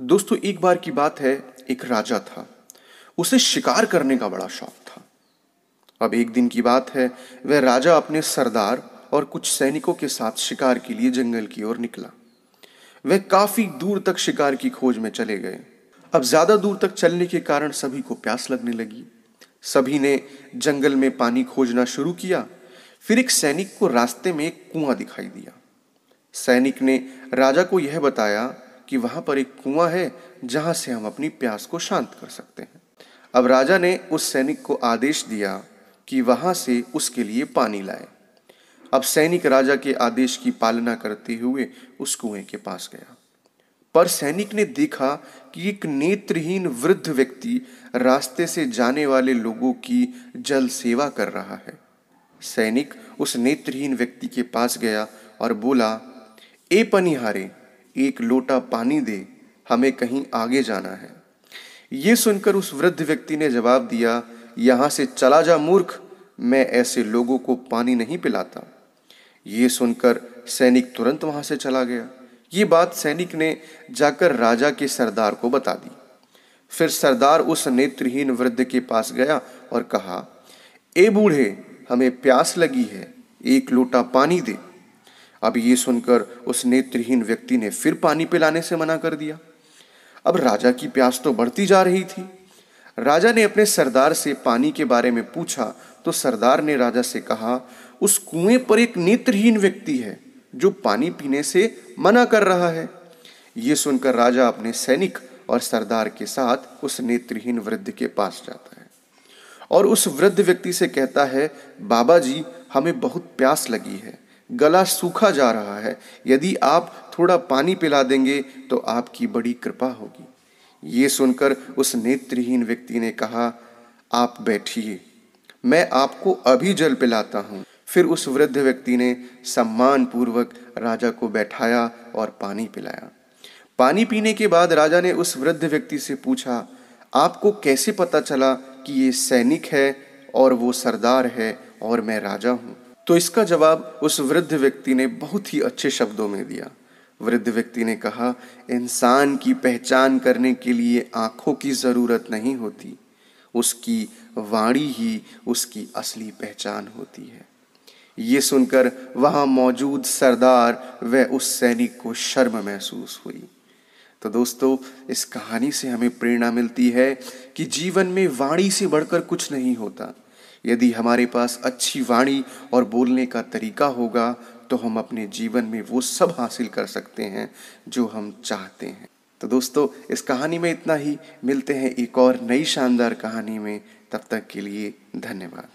दोस्तों एक बार की बात है एक राजा था उसे शिकार करने का बड़ा शौक था अब एक दिन की बात है वह राजा अपने सरदार और कुछ सैनिकों के साथ शिकार के लिए जंगल की ओर निकला वह काफी दूर तक शिकार की खोज में चले गए अब ज्यादा दूर तक चलने के कारण सभी को प्यास लगने लगी सभी ने जंगल में पानी खोजना शुरू किया फिर एक सैनिक को रास्ते में एक कुआं दिखाई दिया सैनिक ने राजा को यह बताया कि वहां पर एक कुआं है जहां से हम अपनी प्यास को शांत कर सकते हैं अब राजा ने उस सैनिक को आदेश दिया कि वहां से उसके लिए पानी लाए अब सैनिक राजा के आदेश की पालना करते हुए उस कुएं के पास गया पर सैनिक ने देखा कि एक नेत्रहीन वृद्ध व्यक्ति रास्ते से जाने वाले लोगों की जल सेवा कर रहा है सैनिक उस नेत्रहीन व्यक्ति के पास गया और बोला ए पनिहारे एक लोटा पानी दे हमें कहीं आगे जाना है ये सुनकर उस वृद्ध व्यक्ति ने जवाब दिया यहां से चला जा मूर्ख मैं ऐसे लोगों को पानी नहीं पिलाता ये सुनकर सैनिक तुरंत वहां से चला गया ये बात सैनिक ने जाकर राजा के सरदार को बता दी फिर सरदार उस नेत्रहीन वृद्ध के पास गया और कहा ए बूढ़े हमें प्यास लगी है एक लोटा पानी दे अब ये सुनकर उस नेत्रहीन व्यक्ति ने फिर पानी पिलाने से मना कर दिया अब राजा की प्यास तो बढ़ती जा रही थी राजा ने अपने सरदार से पानी के बारे में पूछा तो सरदार ने राजा से कहा उस कुएं पर एक नेत्रहीन व्यक्ति है जो पानी पीने से मना कर रहा है ये सुनकर राजा अपने सैनिक और सरदार के साथ उस नेत्रहीन वृद्ध के पास जाता है और उस वृद्ध व्यक्ति से कहता है बाबा जी हमें बहुत प्यास लगी है गला सूखा जा रहा है यदि आप थोड़ा पानी पिला देंगे तो आपकी बड़ी कृपा होगी ये सुनकर उस नेत्रहीन व्यक्ति ने कहा आप बैठिए मैं आपको अभी जल पिलाता हूँ फिर उस वृद्ध व्यक्ति ने सम्मान पूर्वक राजा को बैठाया और पानी पिलाया पानी पीने के बाद राजा ने उस वृद्ध व्यक्ति से पूछा आपको कैसे पता चला कि ये सैनिक है और वो सरदार है और मैं राजा हूँ तो इसका जवाब उस वृद्ध व्यक्ति ने बहुत ही अच्छे शब्दों में दिया वृद्ध व्यक्ति ने कहा इंसान की पहचान करने के लिए आंखों की जरूरत नहीं होती उसकी वाणी ही उसकी असली पहचान होती है ये सुनकर वहां मौजूद सरदार व उस सैनिक को शर्म महसूस हुई तो दोस्तों इस कहानी से हमें प्रेरणा मिलती है कि जीवन में वाणी से बढ़कर कुछ नहीं होता यदि हमारे पास अच्छी वाणी और बोलने का तरीका होगा तो हम अपने जीवन में वो सब हासिल कर सकते हैं जो हम चाहते हैं तो दोस्तों इस कहानी में इतना ही मिलते हैं एक और नई शानदार कहानी में तब तक के लिए धन्यवाद